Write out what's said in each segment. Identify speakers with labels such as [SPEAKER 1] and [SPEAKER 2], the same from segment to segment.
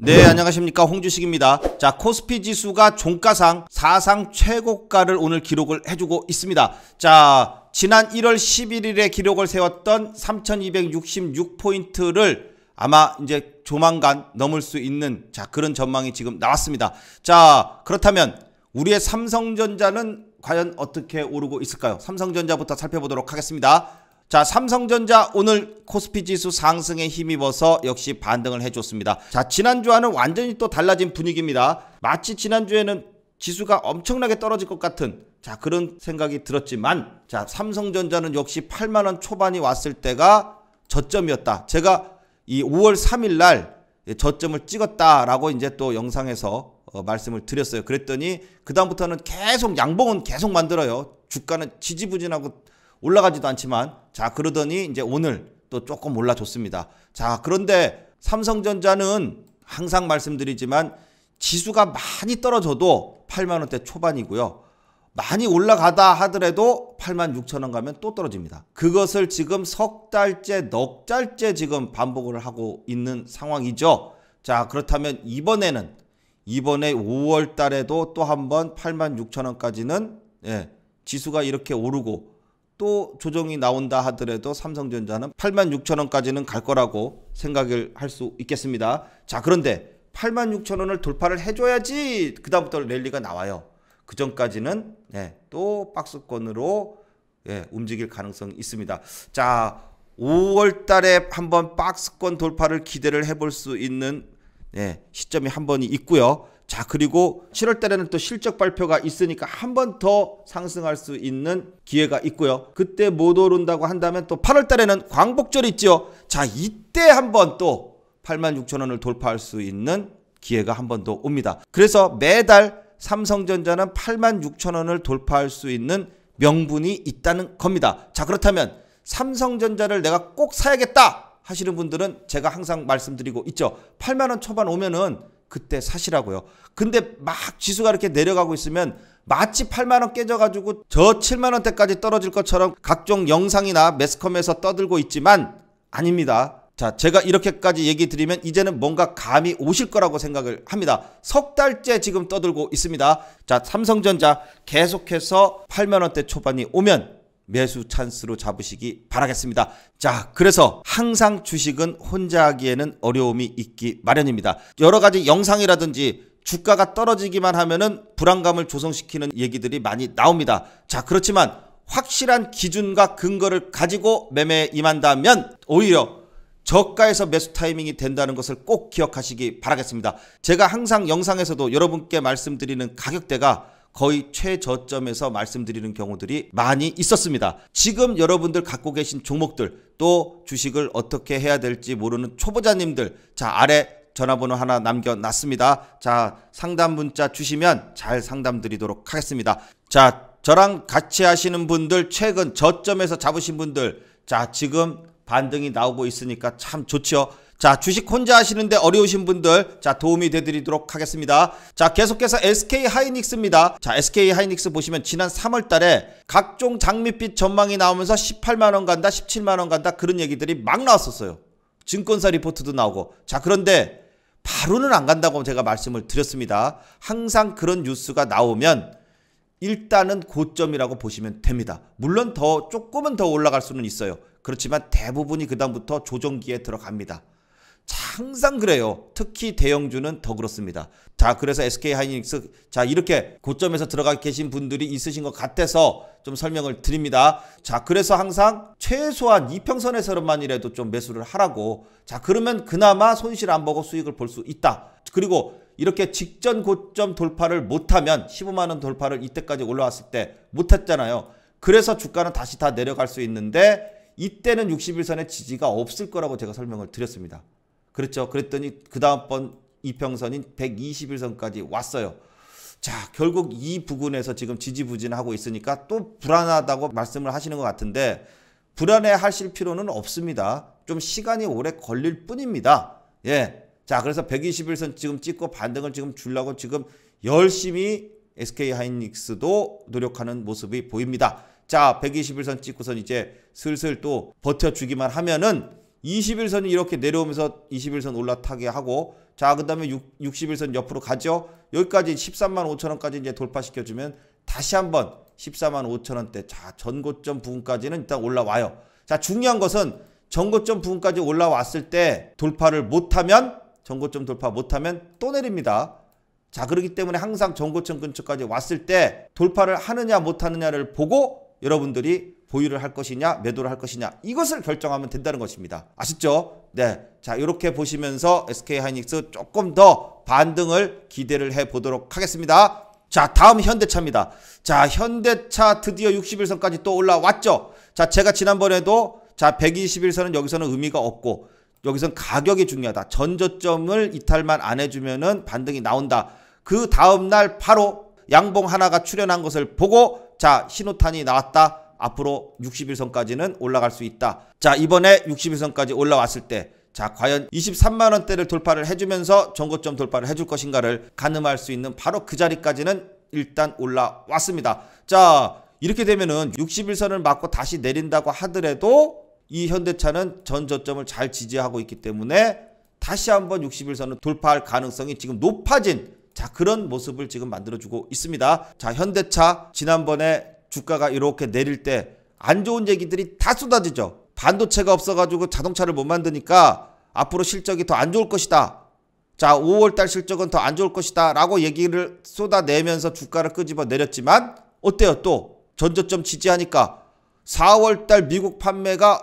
[SPEAKER 1] 네 안녕하십니까 홍주식입니다 자 코스피 지수가 종가상 사상 최고가를 오늘 기록을 해주고 있습니다 자 지난 1월 11일에 기록을 세웠던 3266포인트를 아마 이제 조만간 넘을 수 있는 자 그런 전망이 지금 나왔습니다 자 그렇다면 우리의 삼성전자는 과연 어떻게 오르고 있을까요 삼성전자부터 살펴보도록 하겠습니다 자, 삼성전자 오늘 코스피 지수 상승에 힘입어서 역시 반등을 해줬습니다. 자, 지난주와는 완전히 또 달라진 분위기입니다. 마치 지난주에는 지수가 엄청나게 떨어질 것 같은 자 그런 생각이 들었지만 자 삼성전자는 역시 8만원 초반이 왔을 때가 저점이었다. 제가 이 5월 3일 날 저점을 찍었다라고 이제 또 영상에서 어, 말씀을 드렸어요. 그랬더니 그다음부터는 계속 양봉은 계속 만들어요. 주가는 지지부진하고 올라가지도 않지만 자 그러더니 이제 오늘 또 조금 올라줬습니다. 자 그런데 삼성전자는 항상 말씀드리지만 지수가 많이 떨어져도 8만 원대 초반이고요. 많이 올라가다 하더라도 8만 6천 원 가면 또 떨어집니다. 그것을 지금 석 달째, 넉 달째 지금 반복을 하고 있는 상황이죠. 자, 그렇다면 이번에는 이번에 5월 달에도 또 한번 8만 6천 원까지는 예, 지수가 이렇게 오르고 또 조정이 나온다 하더라도 삼성전자는 8만 6천 원까지는 갈 거라고 생각을 할 수 있겠습니다. 자, 그런데 8만 6천 원을 돌파를 해줘야지 그다음부터 랠리가 나와요. 그 전까지는 네, 예, 또 박스권으로 예, 움직일 가능성이 있습니다. 자, 5월 달에 한번 박스권 돌파를 기대를 해볼 수 있는 예, 시점이 한 번이 있고요. 자, 그리고 7월 달에는 또 실적 발표가 있으니까 한 번 더 상승할 수 있는 기회가 있고요. 그때 못 오른다고 한다면 또 8월 달에는 광복절 이 있죠. 자, 이때 한 번 또 8만 6천 원을 돌파할 수 있는 기회가 한 번 더 옵니다. 그래서 매달 삼성전자는 8만 6천 원을 돌파할 수 있는 명분이 있다는 겁니다. 자, 그렇다면 삼성전자를 내가 꼭 사야겠다 하시는 분들은 제가 항상 말씀드리고 있죠. 8만 원 초반 오면은 그때 사시라고요. 근데 막 지수가 이렇게 내려가고 있으면 마치 8만원 깨져가지고 저 7만원대까지 떨어질 것처럼 각종 영상이나 매스컴에서 떠들고 있지만 아닙니다. 자, 제가 이렇게까지 얘기 드리면 이제는 뭔가 감이 오실 거라고 생각을 합니다. 석 달째 지금 떠들고 있습니다. 자, 삼성전자 계속해서 8만원대 초반이 오면 매수 찬스로 잡으시기 바라겠습니다. 자, 그래서 항상 주식은 혼자 하기에는 어려움이 있기 마련입니다. 여러 가지 영상이라든지 주가가 떨어지기만 하면은 불안감을 조성시키는 얘기들이 많이 나옵니다. 자, 그렇지만 확실한 기준과 근거를 가지고 매매에 임한다면 오히려 저가에서 매수 타이밍이 된다는 것을 꼭 기억하시기 바라겠습니다. 제가 항상 영상에서도 여러분께 말씀드리는 가격대가 거의 최저점에서 말씀드리는 경우들이 많이 있었습니다. 지금 여러분들 갖고 계신 종목들 또 주식을 어떻게 해야 될지 모르는 초보자님들 자 아래 전화번호 하나 남겨놨습니다. 자 상담 문자 주시면 잘 상담 드리도록 하겠습니다. 자 저랑 같이 하시는 분들 최근 저점에서 잡으신 분들 자 지금 반등이 나오고 있으니까 참 좋죠. 자, 주식 혼자 하시는데 어려우신 분들, 자, 도움이 되드리도록 하겠습니다. 자, 계속해서 SK 하이닉스입니다. 자, SK 하이닉스 보시면 지난 3월 달에 각종 장밋빛 전망이 나오면서 18만원 간다, 17만원 간다, 그런 얘기들이 막 나왔었어요. 증권사 리포트도 나오고. 자, 그런데 바로는 안 간다고 제가 말씀을 드렸습니다. 항상 그런 뉴스가 나오면 일단은 고점이라고 보시면 됩니다. 물론 더, 조금은 더 올라갈 수는 있어요. 그렇지만 대부분이 그다음부터 조정기에 들어갑니다. 항상 그래요. 특히 대형주는 더 그렇습니다. 자, 그래서 SK 하이닉스 자, 이렇게 고점에서 들어가 계신 분들이 있으신 것 같아서 좀 설명을 드립니다. 자, 그래서 항상 최소한 이평선에서만이라도 좀 매수를 하라고. 자, 그러면 그나마 손실 안 보고 수익을 볼 수 있다. 그리고 이렇게 직전 고점 돌파를 못하면 15만 원 돌파를 이때까지 올라왔을 때 못했잖아요. 그래서 주가는 다시 다 내려갈 수 있는데 이때는 6 1선의 지지가 없을 거라고 제가 설명을 드렸습니다. 그렇죠. 그랬더니 그 다음번 이평선인 121선까지 왔어요. 자, 결국 이 부근에서 지금 지지부진하고 있으니까 또 불안하다고 말씀을 하시는 것 같은데 불안해 하실 필요는 없습니다. 좀 시간이 오래 걸릴 뿐입니다. 예. 자, 그래서 121선 지금 찍고 반등을 지금 줄라고 지금 열심히 SK 하이닉스도 노력하는 모습이 보입니다. 자, 121선 찍고선 이제 슬슬 또 버텨주기만 하면은 21선이 이렇게 내려오면서 21선 올라타게 하고 자 그 다음에 61선 옆으로 가죠 여기까지 13만 5천원까지 이제 돌파시켜주면 다시 한번 14만 5천원대 자 전고점 부분까지는 일단 올라와요 자 중요한 것은 전고점 부분까지 올라왔을 때 돌파를 못하면 전고점 돌파 못하면 또 내립니다 자 그렇기 때문에 항상 전고점 근처까지 왔을 때 돌파를 하느냐 못하느냐를 보고 여러분들이 보유를 할 것이냐 매도를 할 것이냐 이것을 결정하면 된다는 것입니다. 아셨죠 네. 자, 이렇게 보시면서 SK 하이닉스 조금 더 반등을 기대를 해 보도록 하겠습니다. 자, 다음 현대차입니다. 자, 현대차 드디어 61선까지 또 올라왔죠. 자, 제가 지난번에도 자, 121선은 여기서는 의미가 없고 여기선 가격이 중요하다. 전저점을 이탈만 안 해주면은 반등이 나온다. 그 다음날 바로 양봉 하나가 출현한 것을 보고 자 신호탄이 나왔다 앞으로 61선까지는 올라갈 수 있다. 자 이번에 61선까지 올라왔을 때 자, 과연 23만원대를 돌파를 해주면서 전고점 돌파를 해줄 것인가를 가늠할 수 있는 바로 그 자리까지는 일단 올라왔습니다. 자, 이렇게 되면은 61선을 맞고 다시 내린다고 하더라도 이 현대차는 전 저점을 잘 지지하고 있기 때문에 다시 한번 61선을 돌파할 가능성이 지금 높아진 자, 그런 모습을 지금 만들어주고 있습니다. 자, 현대차 지난번에 주가가 이렇게 내릴 때 안 좋은 얘기들이 다 쏟아지죠. 반도체가 없어가지고 자동차를 못 만드니까 앞으로 실적이 더 안 좋을 것이다. 자, 5월달 실적은 더 안 좋을 것이다. 라고 얘기를 쏟아내면서 주가를 끄집어 내렸지만, 어때요? 또 전저점 지지하니까 4월달 미국 판매가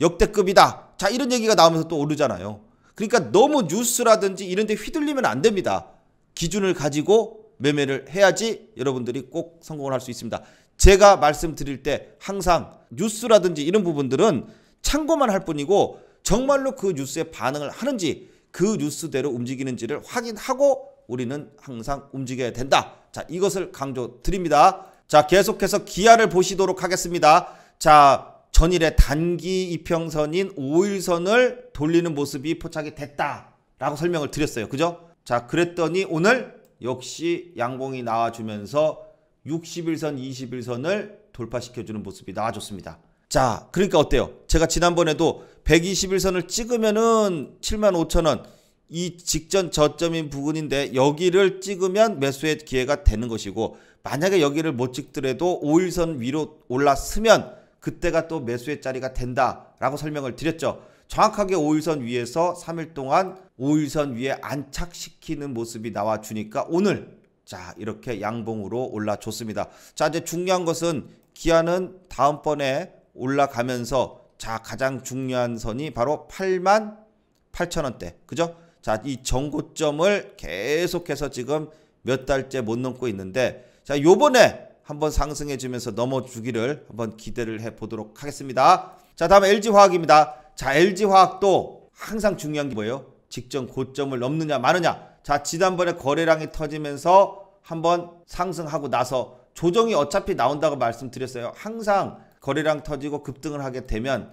[SPEAKER 1] 역대급이다. 자, 이런 얘기가 나오면서 또 오르잖아요. 그러니까 너무 뉴스라든지 이런 데 휘둘리면 안 됩니다. 기준을 가지고 매매를 해야지 여러분들이 꼭 성공을 할 수 있습니다. 제가 말씀드릴 때 항상 뉴스라든지 이런 부분들은 참고만 할 뿐이고 정말로 그 뉴스에 반응을 하는지 그 뉴스대로 움직이는지를 확인하고 우리는 항상 움직여야 된다. 자, 이것을 강조드립니다. 자, 계속해서 기아를 보시도록 하겠습니다. 자, 전일에 단기 이평선인 5일선을 돌리는 모습이 포착이 됐다라고 설명을 드렸어요. 그죠? 자, 그랬더니 오늘 역시 양봉이 나와주면서 60일선, 20일선을 돌파시켜주는 모습이 나와줬습니다. 자, 그러니까 어때요? 제가 지난번에도 121선을 찍으면은 75,000원 이 직전 저점인 부분인데 여기를 찍으면 매수의 기회가 되는 것이고 만약에 여기를 못 찍더라도 5일선 위로 올랐으면 그때가 또 매수의 자리가 된다라고 설명을 드렸죠. 정확하게 5일선 위에서 3일 동안 5일선 위에 안착시키는 모습이 나와주니까 오늘 자, 이렇게 양봉으로 올라줬습니다. 자, 이제 중요한 것은 기아는 다음번에 올라가면서 자, 가장 중요한 선이 바로 8만 8천원대. 그죠? 자, 이 정고점을 계속해서 지금 몇 달째 못 넘고 있는데 자, 요번에 한번 상승해 주면서 넘어주기를 한번 기대를 해 보도록 하겠습니다. 자, 다음 LG 화학입니다. 자, LG 화학도 항상 중요한 게 뭐예요? 직전 고점을 넘느냐 마느냐. 자, 지난번에 거래량이 터지면서 한번 상승하고 나서 조정이 어차피 나온다고 말씀드렸어요. 항상 거래량 터지고 급등을 하게 되면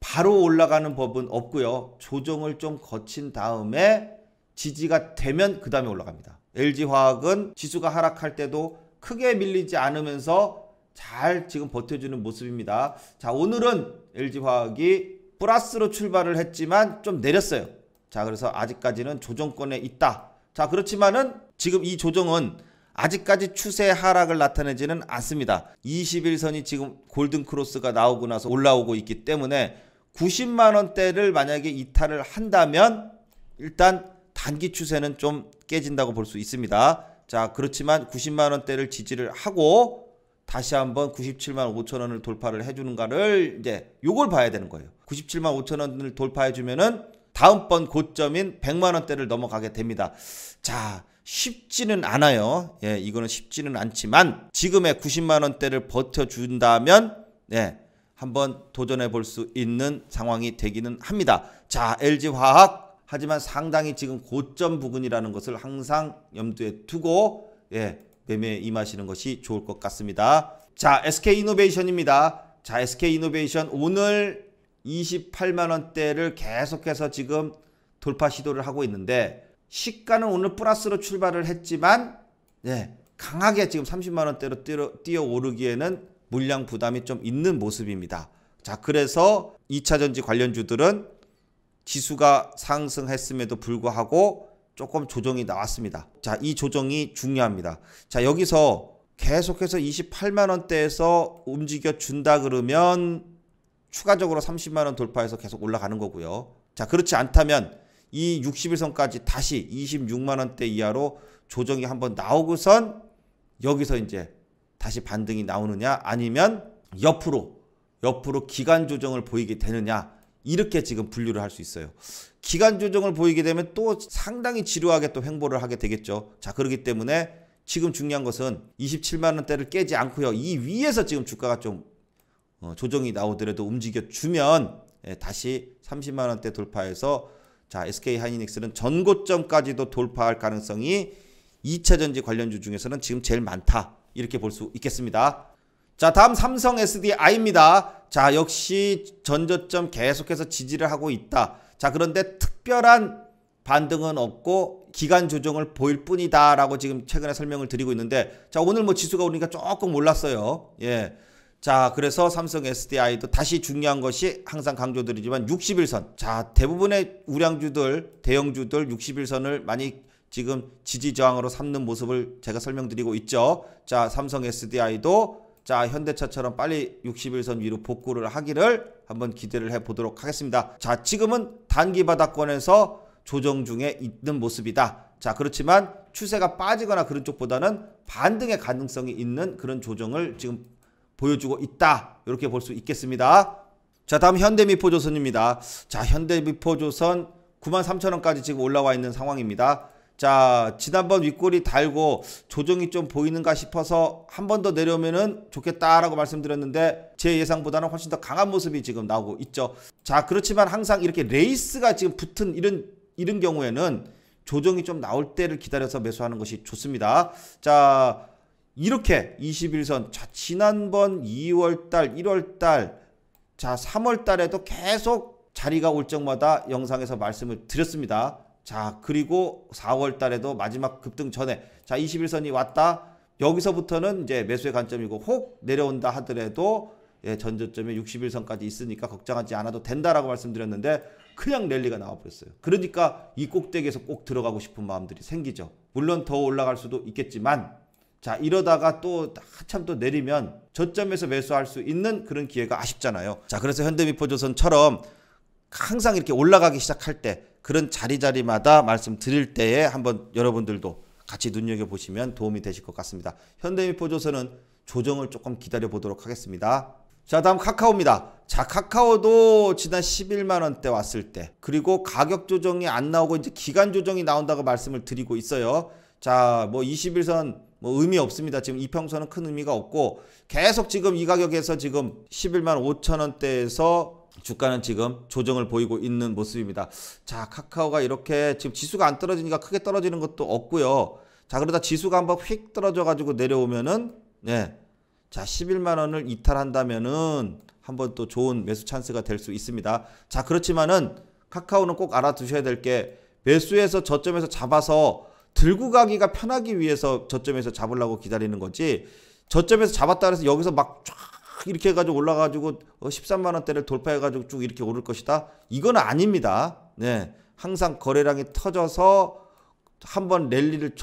[SPEAKER 1] 바로 올라가는 법은 없고요. 조정을 좀 거친 다음에 지지가 되면 그 다음에 올라갑니다. LG화학은 지수가 하락할 때도 크게 밀리지 않으면서 잘 지금 버텨주는 모습입니다. 자, 오늘은 LG화학이 플러스로 출발을 했지만 좀 내렸어요. 자, 그래서 아직까지는 조정권에 있다. 자, 그렇지만은 지금 이 조정은 아직까지 추세 하락을 나타내지는 않습니다. 21선이 지금 골든크로스가 나오고 나서 올라오고 있기 때문에 90만원대를 만약에 이탈을 한다면 일단 단기 추세는 좀 깨진다고 볼 수 있습니다. 자, 그렇지만 90만원대를 지지를 하고 다시 한번 97만 5천원을 돌파를 해주는가를 이제 요걸 봐야 되는 거예요. 97만 5천원을 돌파해주면은 다음번 고점인 100만 원대를 넘어가게 됩니다. 자, 쉽지는 않아요. 예, 이거는 쉽지는 않지만 지금의 90만 원대를 버텨 준다면 예, 한번 도전해 볼 수 있는 상황이 되기는 합니다. 자, LG 화학 하지만 상당히 지금 고점 부근이라는 것을 항상 염두에 두고 예, 매매에 임하시는 것이 좋을 것 같습니다. 자, SK 이노베이션입니다. 자, SK 이노베이션 오늘 28만 원대를 계속해서 지금 돌파 시도를 하고 있는데 시가는 오늘 플러스로 출발을 했지만 예, 강하게 지금 30만 원대로 뛰어, 오르기에는 물량 부담이 좀 있는 모습입니다. 자, 그래서 2차전지 관련주들은 지수가 상승했음에도 불구하고 조금 조정이 나왔습니다. 자, 이 조정이 중요합니다. 자, 여기서 계속해서 28만 원대에서 움직여 준다 그러면 추가적으로 30만 원 돌파해서 계속 올라가는 거고요. 자, 그렇지 않다면 이 60일선까지 다시 26만 원대 이하로 조정이 한번 나오고선 여기서 이제 다시 반등이 나오느냐 아니면 옆으로 옆으로 기간 조정을 보이게 되느냐 이렇게 지금 분류를 할 수 있어요. 기간 조정을 보이게 되면 또 상당히 지루하게 또 횡보를 하게 되겠죠. 자, 그렇기 때문에 지금 중요한 것은 27만 원대를 깨지 않고요. 이 위에서 지금 주가가 좀 어, 조정이 나오더라도 움직여주면 예, 다시 30만 원대 돌파해서 자 SK 하이닉스는 전고점까지도 돌파할 가능성이 2차전지 관련주 중에서는 지금 제일 많다 이렇게 볼 수 있겠습니다. 자 다음 삼성 SDI입니다. 자 역시 전저점 계속해서 지지를 하고 있다. 자 그런데 특별한 반등은 없고 기간 조정을 보일 뿐이다 라고 지금 최근에 설명을 드리고 있는데 자 오늘 뭐 지수가 오니까 조금 올랐어요. 예. 자, 그래서 삼성 SDI도 다시 중요한 것이 항상 강조드리지만 60일선. 자, 대부분의 우량주들, 대형주들 60일선을 많이 지금 지지 저항으로 삼는 모습을 제가 설명드리고 있죠. 자, 삼성 SDI도 자, 현대차처럼 빨리 60일선 위로 복구를 하기를 한번 기대를 해 보도록 하겠습니다. 자, 지금은 단기 바닥권에서 조정 중에 있는 모습이다. 자, 그렇지만 추세가 빠지거나 그런 쪽보다는 반등의 가능성이 있는 그런 조정을 지금 보여주고 있다. 이렇게 볼 수 있겠습니다. 자, 다음 현대미포조선입니다. 자, 현대미포조선 93,000원까지 지금 올라와 있는 상황입니다. 자, 지난번 윗골이 달고 조정이 좀 보이는가 싶어서 한 번 더내려오면 좋겠다라고 말씀드렸는데 제 예상보다는 훨씬 더 강한 모습이 지금 나오고 있죠. 자, 그렇지만 항상 이렇게 레이스가 지금 붙은 이런 이런 경우에는 조정이 좀 나올 때를 기다려서 매수하는 것이 좋습니다. 자, 이렇게 21선 자 지난번 2월 달, 1월 달, 자 3월 달에도 계속 자리가 올 적마다 영상에서 말씀을 드렸습니다. 자 그리고 4월 달에도 마지막 급등 전에 자 21선이 왔다. 여기서부터는 이제 매수의 관점이고 혹 내려온다 하더라도 예, 전저점에 61선까지 있으니까 걱정하지 않아도 된다라고 말씀드렸는데 그냥 랠리가 나와버렸어요. 그러니까 이 꼭대기에서 꼭 들어가고 싶은 마음들이 생기죠. 물론 더 올라갈 수도 있겠지만 자, 이러다가 또 한참 또 내리면 저점에서 매수할 수 있는 그런 기회가 아쉽잖아요. 자, 그래서 현대미포조선처럼 항상 이렇게 올라가기 시작할 때 그런 자리자리마다 말씀드릴 때에 한번 여러분들도 같이 눈여겨보시면 도움이 되실 것 같습니다. 현대미포조선은 조정을 조금 기다려보도록 하겠습니다. 자 다음 카카오입니다. 자 카카오도 지난 11만원대 왔을 때 그리고 가격 조정이 안 나오고 이제 기간 조정이 나온다고 말씀을 드리고 있어요. 자뭐 21선 뭐 의미 없습니다. 지금 이평선은 큰 의미가 없고 계속 지금 이 가격에서 지금 11만 5천 원대에서 주가는 지금 조정을 보이고 있는 모습입니다. 자, 카카오가 이렇게 지금 지수가 안 떨어지니까 크게 떨어지는 것도 없고요. 자, 그러다 지수가 한번 휙 떨어져 가지고 내려오면은 네. 자, 11만 원을 이탈한다면은 한번 또 좋은 매수 찬스가 될 수 있습니다. 자, 그렇지만은 카카오는 꼭 알아두셔야 될 게 매수에서 저점에서 잡아서 들고 가기가 편하기 위해서 저점에서 잡으려고 기다리는 거지 저점에서 잡았다 그래서 여기서 막 쫙 이렇게 해가지고 올라가지고 13만 어, 원대를 돌파해가지고 쭉 이렇게 오를 것이다 이건 아닙니다 네 항상 거래량이 터져서 한번 랠리를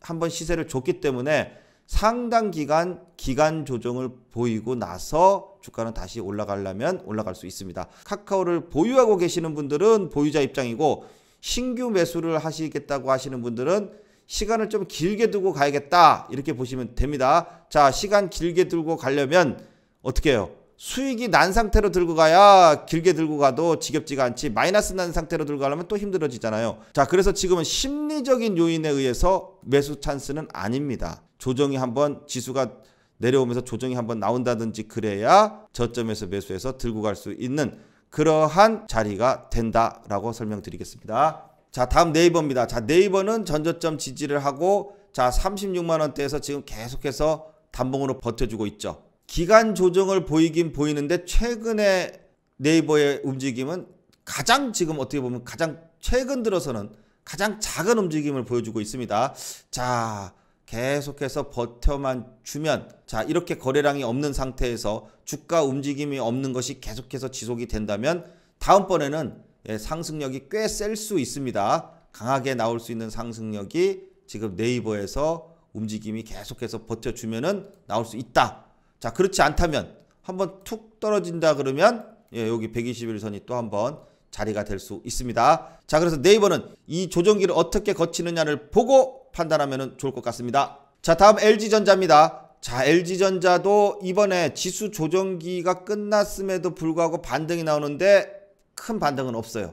[SPEAKER 1] 한번 시세를 줬기 때문에 상당 기간 기간 조정을 보이고 나서 주가는 다시 올라가려면 올라갈 수 있습니다. 카카오를 보유하고 계시는 분들은 보유자 입장이고 신규 매수를 하시겠다고 하시는 분들은 시간을 좀 길게 두고 가야겠다 이렇게 보시면 됩니다. 자 시간 길게 들고 가려면 어떻게 해요? 수익이 난 상태로 들고 가야 길게 들고 가도 지겹지가 않지 마이너스 난 상태로 들고 가려면 또 힘들어지잖아요. 자 그래서 지금은 심리적인 요인에 의해서 매수 찬스는 아닙니다. 조정이 한번 지수가 내려오면서 조정이 한번 나온다든지 그래야 저점에서 매수해서 들고 갈 수 있는 그러한 자리가 된다라고 설명드리겠습니다. 자, 다음 네이버입니다. 자, 네이버는 전저점 지지를 하고 자, 36만 원대에서 지금 계속해서 단봉으로 버텨주고 있죠. 기간 조정을 보이긴 보이는데 최근에 네이버의 움직임은 가장 지금 어떻게 보면 가장 최근 들어서는 가장 작은 움직임을 보여주고 있습니다. 자, 계속해서 버텨만 주면 자 이렇게 거래량이 없는 상태에서 주가 움직임이 없는 것이 계속해서 지속이 된다면 다음번에는 예, 상승력이 꽤 셀 수 있습니다. 강하게 나올 수 있는 상승력이 지금 네이버에서 움직임이 계속해서 버텨주면은 나올 수 있다. 자 그렇지 않다면 한번 툭 떨어진다 그러면 예, 여기 121선이 또 한번 자리가 될 수 있습니다. 자, 그래서 네이버는 이 조정기를 어떻게 거치느냐를 보고 판단하면 좋을 것 같습니다. 자, 다음 LG전자입니다. 자, LG전자도 이번에 지수 조정기가 끝났음에도 불구하고 반등이 나오는데 큰 반등은 없어요.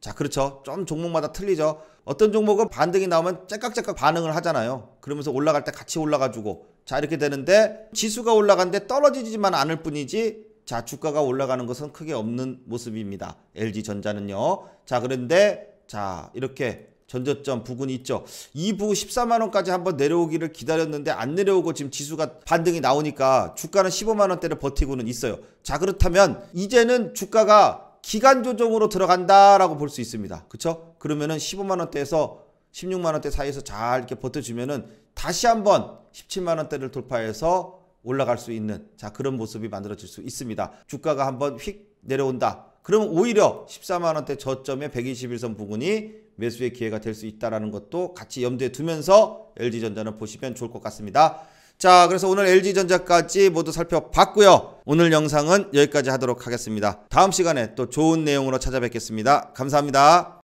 [SPEAKER 1] 자, 그렇죠. 좀 종목마다 틀리죠. 어떤 종목은 반등이 나오면 째깍째깍 반응을 하잖아요. 그러면서 올라갈 때 같이 올라가주고. 자, 이렇게 되는데 지수가 올라간데 떨어지지만 않을 뿐이지 자, 주가가 올라가는 것은 크게 없는 모습입니다. LG전자는요. 자, 그런데 자, 이렇게 전저점 부근이 있죠. 2부 14만원까지 한번 내려오기를 기다렸는데 안 내려오고 지금 지수가 반등이 나오니까 주가는 15만원대를 버티고는 있어요. 자 그렇다면 이제는 주가가 기간 조정으로 들어간다라고 볼 수 있습니다. 그쵸? 그러면은 15만원대에서 16만원대 사이에서 잘 이렇게 버텨주면은 다시 한번 17만원대를 돌파해서 올라갈 수 있는 자 그런 모습이 만들어질 수 있습니다. 주가가 한번 휙 내려온다. 그러면 오히려 14만원대 저점에 121선 부분이 매수의 기회가 될 수 있다는 것도 같이 염두에 두면서 LG전자는 보시면 좋을 것 같습니다. 자 그래서 오늘 LG전자까지 모두 살펴봤고요. 오늘 영상은 여기까지 하도록 하겠습니다. 다음 시간에 또 좋은 내용으로 찾아뵙겠습니다. 감사합니다.